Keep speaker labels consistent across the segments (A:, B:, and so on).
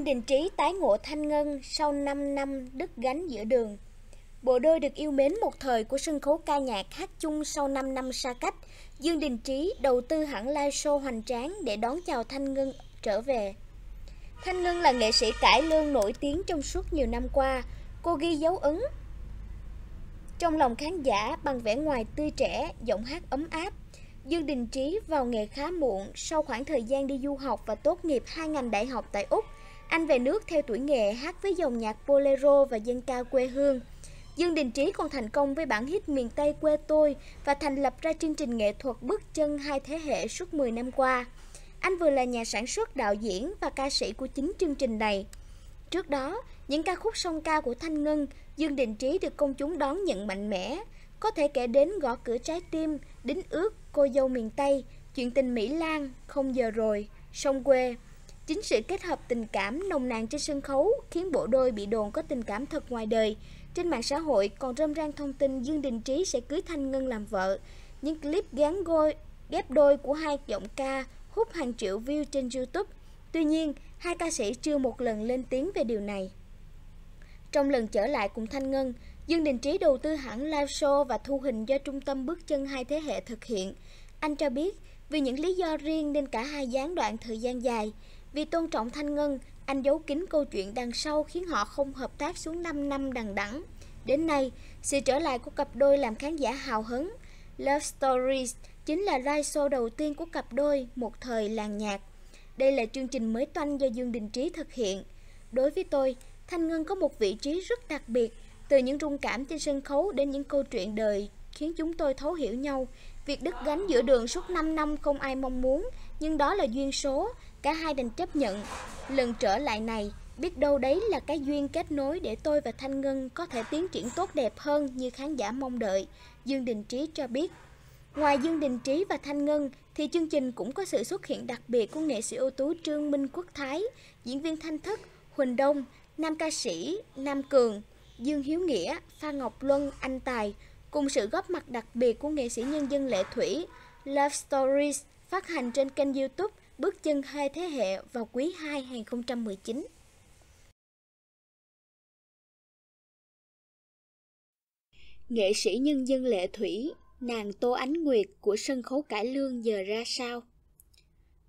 A: Dương Đình Trí tái ngộ Thanh Ngân sau 5 năm đứt gánh giữa đường. Bộ đôi được yêu mến một thời của sân khấu ca nhạc hát chung sau 5 năm xa cách. Dương Đình Trí đầu tư hẳn live show hoành tráng để đón chào Thanh Ngân trở về. Thanh Ngân là nghệ sĩ cải lương nổi tiếng trong suốt nhiều năm qua. Cô ghi dấu ấn trong lòng khán giả bằng vẻ ngoài tươi trẻ, giọng hát ấm áp. Dương Đình Trí vào nghề khá muộn sau khoảng thời gian đi du học và tốt nghiệp hai ngành đại học tại Úc – anh về nước theo tuổi nghệ hát với dòng nhạc bolero và dân ca quê hương. Dương Đình Trí còn thành công với bản hit miền Tây quê tôi và thành lập ra chương trình nghệ thuật bước chân hai thế hệ suốt 10 năm qua. Anh vừa là nhà sản xuất, đạo diễn và ca sĩ của chính chương trình này. Trước đó, những ca khúc song ca của Thanh Ngân, Dương Đình Trí được công chúng đón nhận mạnh mẽ. Có thể kể đến gõ cửa trái tim, đính ước, cô dâu miền Tây, chuyện tình Mỹ Lan, không giờ rồi, sông quê. Chính sự kết hợp tình cảm nồng nàn trên sân khấu khiến bộ đôi bị đồn có tình cảm thật ngoài đời. Trên mạng xã hội còn râm ran thông tin Dương Đình Trí sẽ cưới Thanh Ngân làm vợ. Những clip gán gôi, ghép đôi của hai giọng ca hút hàng triệu view trên YouTube. Tuy nhiên, hai ca sĩ chưa một lần lên tiếng về điều này. Trong lần trở lại cùng Thanh Ngân, Dương Đình Trí đầu tư hãng live show và thu hình do trung tâm bước chân hai thế hệ thực hiện. Anh cho biết, vì những lý do riêng nên cả hai gián đoạn thời gian dài. Vì tôn trọng Thanh Ngân, anh giấu kín câu chuyện đằng sau khiến họ không hợp tác xuống 5 năm đằng đẵng. Đến nay, sự trở lại của cặp đôi làm khán giả hào hứng. Love Stories chính là live show đầu tiên của cặp đôi một thời làng nhạc. Đây là chương trình mới toanh do Dương Đình Trí thực hiện. Đối với tôi, Thanh Ngân có một vị trí rất đặc biệt, từ những rung cảm trên sân khấu đến những câu chuyện đời khiến chúng tôi thấu hiểu nhau. Việc đứt gánh giữa đường suốt 5 năm không ai mong muốn, nhưng đó là duyên số, Cả hai đành chấp nhận. Lần trở lại này, biết đâu đấy là cái duyên kết nối để tôi và Thanh Ngân có thể tiến triển tốt đẹp hơn như khán giả mong đợi, Dương Đình Trí cho biết. Ngoài Dương Đình Trí và Thanh Ngân, thì chương trình cũng có sự xuất hiện đặc biệt của nghệ sĩ ưu tú Trương Minh Quốc Thái, diễn viên Thanh Thức, Huỳnh Đông, nam ca sĩ Nam Cường, Dương Hiếu Nghĩa, phan Ngọc Luân, Anh Tài, cùng sự góp mặt đặc biệt của nghệ sĩ nhân dân Lệ Thủy. Love Stories phát hành trên kênh youtube bước chân hai thế hệ vào quý 2 2019. Nghệ sĩ nhân dân Lệ Thủy, nàng Tô Ánh Nguyệt của sân khấu cải lương giờ ra sao?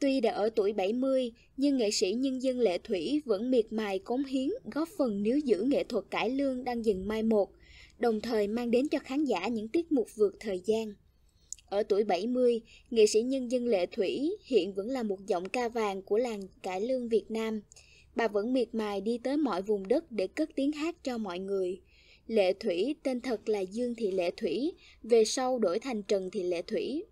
A: Tuy đã ở tuổi 70, nhưng nghệ sĩ nhân dân Lệ Thủy vẫn miệt mài cống hiến góp phần níu giữ nghệ thuật cải lương đang dần mai một, đồng thời mang đến cho khán giả những tiết mục vượt thời gian. Ở tuổi 70, nghệ sĩ nhân dân Lệ Thủy hiện vẫn là một giọng ca vàng của làng cải lương Việt Nam. Bà vẫn miệt mài đi tới mọi vùng đất để cất tiếng hát cho mọi người. Lệ Thủy tên thật là Dương Thị Lệ Thủy, về sau đổi thành Trần Thị Lệ Thủy.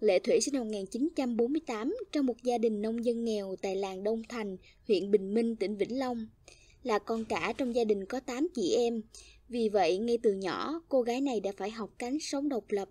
A: Lệ Thủy sinh năm 1948 trong một gia đình nông dân nghèo tại làng Đông Thành, huyện Bình Minh, tỉnh Vĩnh Long. Là con cả trong gia đình có 8 chị em, vì vậy ngay từ nhỏ cô gái này đã phải học cánh sống độc lập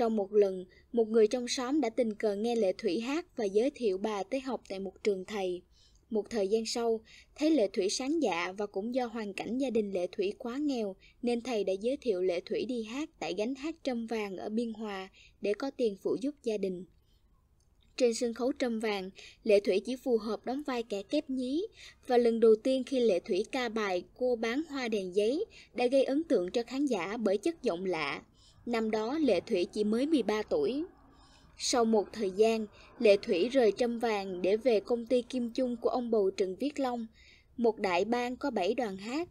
A: trong một lần, một người trong xóm đã tình cờ nghe Lệ Thủy hát và giới thiệu bà tới học tại một trường thầy. Một thời gian sau, thấy Lệ Thủy sáng dạ và cũng do hoàn cảnh gia đình Lệ Thủy quá nghèo nên thầy đã giới thiệu Lệ Thủy đi hát tại gánh hát Trâm Vàng ở Biên Hòa để có tiền phụ giúp gia đình. Trên sân khấu Trâm Vàng, Lệ Thủy chỉ phù hợp đóng vai kẻ kép nhí và lần đầu tiên khi Lệ Thủy ca bài Cô bán hoa đèn giấy đã gây ấn tượng cho khán giả bởi chất giọng lạ Năm đó Lệ Thủy chỉ mới 13 tuổi. Sau một thời gian, Lệ Thủy rời Trâm Vàng để về công ty Kim Chung của ông bầu Trần Viết Long, một đại bang có 7 đoàn hát.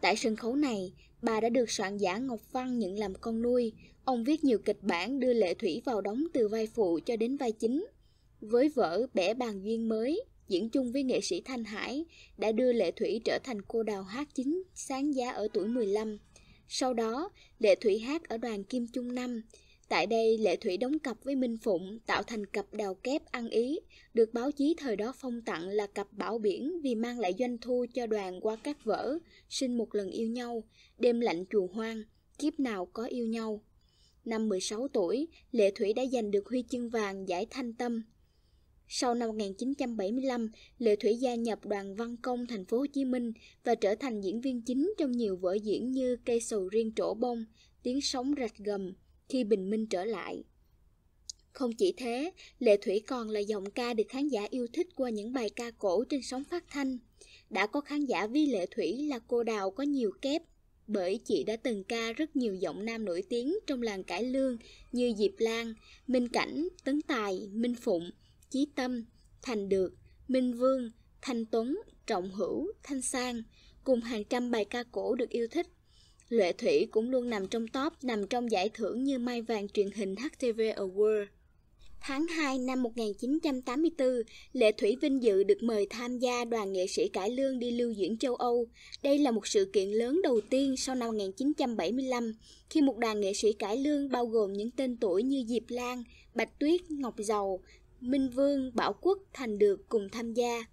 A: Tại sân khấu này, bà đã được soạn giả Ngọc Văn nhận làm con nuôi. Ông viết nhiều kịch bản đưa Lệ Thủy vào đóng từ vai phụ cho đến vai chính. Với vở Bẻ bàn duyên mới, diễn chung với nghệ sĩ Thanh Hải, đã đưa Lệ Thủy trở thành cô đào hát chính sáng giá ở tuổi 15. Sau đó, Lệ Thủy hát ở đoàn Kim trung Năm. Tại đây, Lệ Thủy đóng cặp với Minh Phụng, tạo thành cặp đào kép ăn ý, được báo chí thời đó phong tặng là cặp bảo biển vì mang lại doanh thu cho đoàn qua các vở, sinh một lần yêu nhau, đêm lạnh chùa hoang, kiếp nào có yêu nhau. Năm 16 tuổi, Lệ Thủy đã giành được huy chương vàng giải thanh tâm sau năm 1975, Lệ Thủy gia nhập đoàn văn công thành phố Hồ Chí Minh và trở thành diễn viên chính trong nhiều vở diễn như Cây sầu riêng trổ bông, Tiếng sóng rạch gầm, Khi bình minh trở lại. Không chỉ thế, Lệ Thủy còn là giọng ca được khán giả yêu thích qua những bài ca cổ trên sóng phát thanh. Đã có khán giả vi Lệ Thủy là cô đào có nhiều kép, bởi chị đã từng ca rất nhiều giọng nam nổi tiếng trong làng cải lương như Diệp Lan, Minh Cảnh, Tấn Tài, Minh Phụng – Chí Tâm, Thành Được, Minh Vương, Thanh Tuấn, Trọng Hữu, Thanh Sang cùng hàng trăm bài ca cổ được yêu thích. Lệ Thủy cũng luôn nằm trong top, nằm trong giải thưởng như Mai Vàng truyền hình HTV Award. Tháng 2 năm 1984, Lệ Thủy Vinh Dự được mời tham gia đoàn nghệ sĩ cải lương đi lưu diễn châu Âu. Đây là một sự kiện lớn đầu tiên sau năm 1975, khi một đoàn nghệ sĩ cải lương bao gồm những tên tuổi như Diệp Lan, Bạch Tuyết, Ngọc Dầu, Minh Vương, Bảo Quốc, Thành Được cùng tham gia.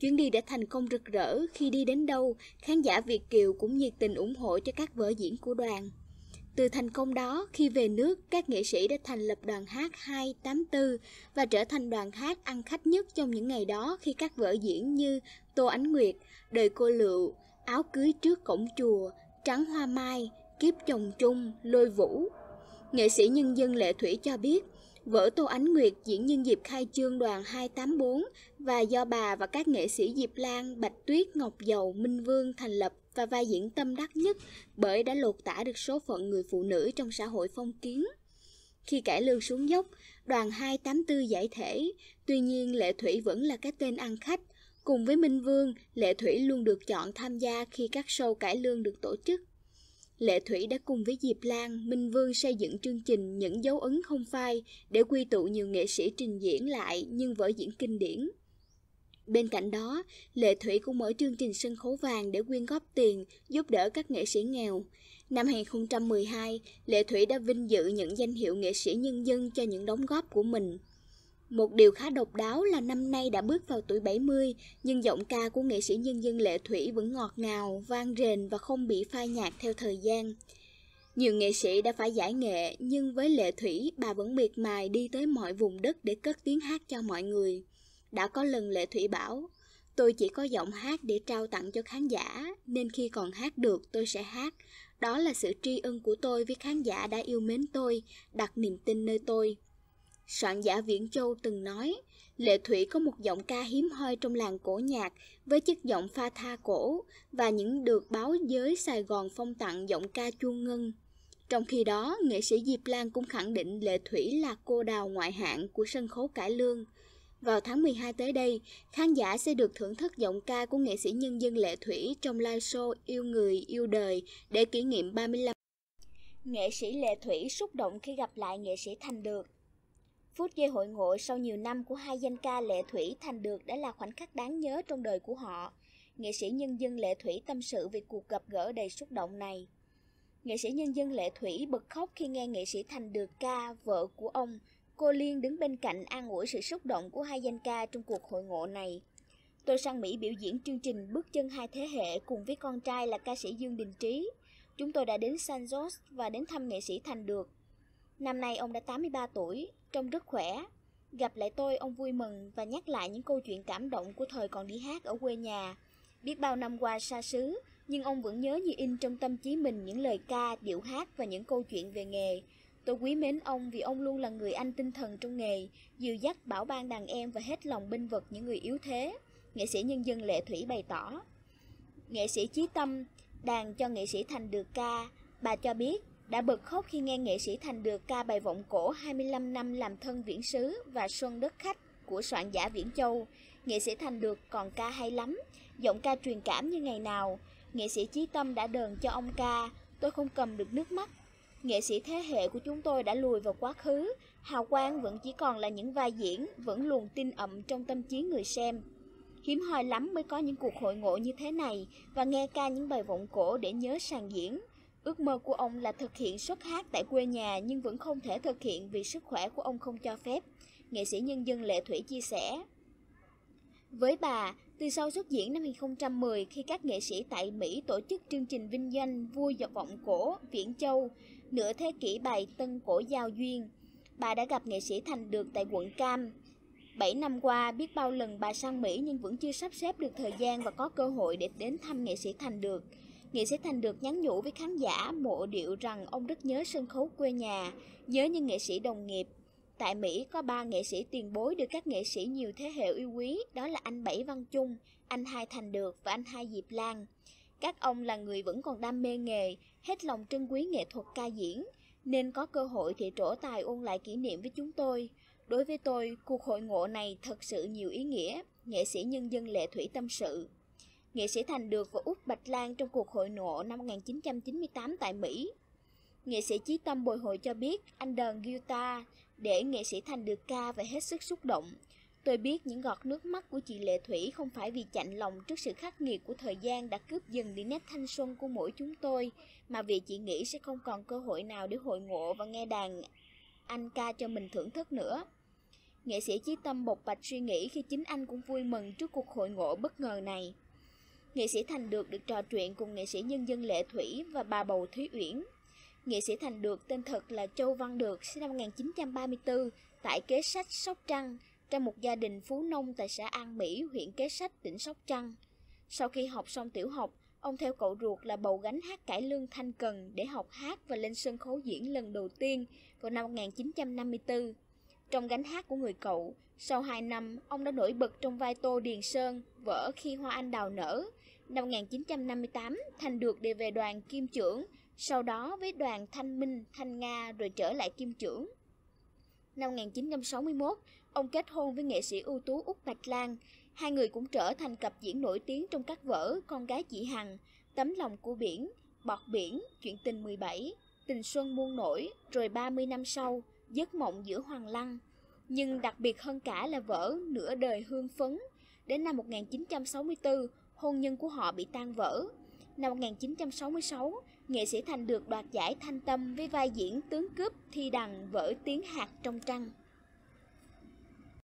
A: Chuyến đi đã thành công rực rỡ khi đi đến đâu, khán giả Việt Kiều cũng nhiệt tình ủng hộ cho các vở diễn của đoàn. Từ thành công đó, khi về nước, các nghệ sĩ đã thành lập đoàn hát 284 và trở thành đoàn hát ăn khách nhất trong những ngày đó khi các vở diễn như Tô Ánh Nguyệt, Đời Cô Lựu, Áo Cưới Trước Cổng Chùa, Trắng Hoa Mai, Kiếp Chồng chung, Lôi Vũ. Nghệ sĩ nhân dân Lệ Thủy cho biết, Vở Tô Ánh Nguyệt diễn nhân dịp khai trương đoàn 284 và do bà và các nghệ sĩ Diệp Lan, Bạch Tuyết, Ngọc Dầu, Minh Vương thành lập và vai diễn tâm đắc nhất bởi đã lột tả được số phận người phụ nữ trong xã hội phong kiến. Khi cải lương xuống dốc, đoàn 284 giải thể, tuy nhiên Lệ Thủy vẫn là cái tên ăn khách. Cùng với Minh Vương, Lệ Thủy luôn được chọn tham gia khi các show cải lương được tổ chức. Lệ Thủy đã cùng với Diệp Lan, Minh Vương xây dựng chương trình những dấu ấn không phai để quy tụ nhiều nghệ sĩ trình diễn lại nhưng vở diễn kinh điển. Bên cạnh đó, Lệ Thủy cũng mở chương trình sân khấu vàng để quyên góp tiền giúp đỡ các nghệ sĩ nghèo. Năm 2012, Lệ Thủy đã vinh dự nhận danh hiệu nghệ sĩ nhân dân cho những đóng góp của mình. Một điều khá độc đáo là năm nay đã bước vào tuổi 70, nhưng giọng ca của nghệ sĩ nhân dân Lệ Thủy vẫn ngọt ngào, vang rền và không bị phai nhạt theo thời gian. Nhiều nghệ sĩ đã phải giải nghệ, nhưng với Lệ Thủy, bà vẫn miệt mài đi tới mọi vùng đất để cất tiếng hát cho mọi người. Đã có lần Lệ Thủy bảo, tôi chỉ có giọng hát để trao tặng cho khán giả, nên khi còn hát được tôi sẽ hát. Đó là sự tri ân của tôi với khán giả đã yêu mến tôi, đặt niềm tin nơi tôi. Soạn giả Viễn Châu từng nói, Lệ Thủy có một giọng ca hiếm hoi trong làng cổ nhạc với chất giọng pha tha cổ và những được báo giới Sài Gòn phong tặng giọng ca chuông ngân. Trong khi đó, nghệ sĩ Diệp Lan cũng khẳng định Lệ Thủy là cô đào ngoại hạng của sân khấu cải lương. Vào tháng 12 tới đây, khán giả sẽ được thưởng thức giọng ca của nghệ sĩ nhân dân Lệ Thủy trong live show Yêu Người Yêu Đời để kỷ niệm 35 Nghệ sĩ Lệ Thủy xúc động khi gặp lại nghệ sĩ Thành Được Phút giây hội ngộ sau nhiều năm của hai danh ca Lệ Thủy Thành Được đã là khoảnh khắc đáng nhớ trong đời của họ. Nghệ sĩ nhân dân Lệ Thủy tâm sự về cuộc gặp gỡ đầy xúc động này. Nghệ sĩ nhân dân Lệ Thủy bật khóc khi nghe nghệ sĩ Thành Được ca vợ của ông. Cô Liên đứng bên cạnh an ủi sự xúc động của hai danh ca trong cuộc hội ngộ này. Tôi sang Mỹ biểu diễn chương trình Bước chân hai thế hệ cùng với con trai là ca sĩ Dương Đình Trí. Chúng tôi đã đến San Jose và đến thăm nghệ sĩ Thành Được. Năm nay ông đã 83 tuổi, trông rất khỏe. Gặp lại tôi, ông vui mừng và nhắc lại những câu chuyện cảm động của thời còn đi hát ở quê nhà. Biết bao năm qua xa xứ, nhưng ông vẫn nhớ như in trong tâm trí mình những lời ca, điệu hát và những câu chuyện về nghề. Tôi quý mến ông vì ông luôn là người anh tinh thần trong nghề, dìu dắt bảo ban đàn em và hết lòng binh vực những người yếu thế. Nghệ sĩ nhân dân Lệ Thủy bày tỏ. Nghệ sĩ Chí Tâm, đàn cho nghệ sĩ Thành được ca, bà cho biết đã bật khóc khi nghe nghệ sĩ Thành được ca bài vọng cổ 25 năm làm thân viễn sứ và Xuân Đất Khách của soạn giả Viễn Châu. Nghệ sĩ Thành được còn ca hay lắm, giọng ca truyền cảm như ngày nào. Nghệ sĩ Chí Tâm đã đờn cho ông ca, tôi không cầm được nước mắt. Nghệ sĩ thế hệ của chúng tôi đã lùi vào quá khứ, hào quang vẫn chỉ còn là những vai diễn, vẫn luồn tin ậm trong tâm trí người xem. Hiếm hoi lắm mới có những cuộc hội ngộ như thế này và nghe ca những bài vọng cổ để nhớ sàn diễn, Ước mơ của ông là thực hiện xuất hát tại quê nhà nhưng vẫn không thể thực hiện vì sức khỏe của ông không cho phép, nghệ sĩ nhân dân Lệ Thủy chia sẻ. Với bà, từ sau xuất diễn năm 2010 khi các nghệ sĩ tại Mỹ tổ chức chương trình vinh danh Vui và Vọng Cổ, Viễn Châu, nửa thế kỷ bài Tân Cổ Giao Duyên, bà đã gặp nghệ sĩ Thành Được tại quận Cam. 7 năm qua, biết bao lần bà sang Mỹ nhưng vẫn chưa sắp xếp được thời gian và có cơ hội để đến thăm nghệ sĩ Thành Được – nghệ sĩ Thành được nhắn nhủ với khán giả mộ điệu rằng ông rất nhớ sân khấu quê nhà, nhớ những nghệ sĩ đồng nghiệp. Tại Mỹ có ba nghệ sĩ tiền bối được các nghệ sĩ nhiều thế hệ yêu quý, đó là anh Bảy Văn Trung, anh Hai Thành Được và anh Hai Diệp Lan. Các ông là người vẫn còn đam mê nghề, hết lòng trân quý nghệ thuật ca diễn, nên có cơ hội thì trổ tài ôn lại kỷ niệm với chúng tôi. Đối với tôi, cuộc hội ngộ này thật sự nhiều ý nghĩa, nghệ sĩ nhân dân Lệ Thủy tâm sự nghệ sĩ Thành Được và Út Bạch Lan trong cuộc hội nộ năm 1998 tại Mỹ. Nghệ sĩ Chí Tâm bồi hồi cho biết anh đờn guitar để nghệ sĩ Thành Được ca và hết sức xúc động. Tôi biết những gọt nước mắt của chị Lệ Thủy không phải vì chạnh lòng trước sự khắc nghiệt của thời gian đã cướp dần đi nét thanh xuân của mỗi chúng tôi, mà vì chị nghĩ sẽ không còn cơ hội nào để hội ngộ và nghe đàn anh ca cho mình thưởng thức nữa. Nghệ sĩ Chí Tâm bộc bạch suy nghĩ khi chính anh cũng vui mừng trước cuộc hội ngộ bất ngờ này nghệ sĩ Thành Được được trò chuyện cùng nghệ sĩ nhân dân Lệ Thủy và bà bầu Thúy Uyển. Nghệ sĩ Thành Được tên thật là Châu Văn Được sinh năm 1934 tại Kế Sách, Sóc Trăng, trong một gia đình phú nông tại xã An Mỹ, huyện Kế Sách, tỉnh Sóc Trăng. Sau khi học xong tiểu học, ông theo cậu ruột là bầu gánh hát cải lương Thanh Cần để học hát và lên sân khấu diễn lần đầu tiên vào năm 1954. Trong gánh hát của người cậu, sau 2 năm, ông đã nổi bật trong vai Tô Điền Sơn, vở Khi Hoa Anh Đào Nở, Năm 1958, Thành được đề về đoàn Kim Trưởng, sau đó với đoàn Thanh Minh, Thanh Nga rồi trở lại Kim Trưởng. Năm 1961, ông kết hôn với nghệ sĩ ưu tú Úc Bạch Lan. Hai người cũng trở thành cặp diễn nổi tiếng trong các vở Con gái chị Hằng, Tấm lòng của biển, Bọt biển, Chuyện tình 17, Tình xuân muôn nổi, rồi 30 năm sau, Giấc mộng giữa Hoàng Lăng. Nhưng đặc biệt hơn cả là vở Nửa đời hương phấn. Đến năm 1964, hôn nhân của họ bị tan vỡ. Năm 1966, nghệ sĩ Thành được đoạt giải Thanh Tâm với vai diễn tướng cướp thi đằng vỡ tiếng hạt trong trăng.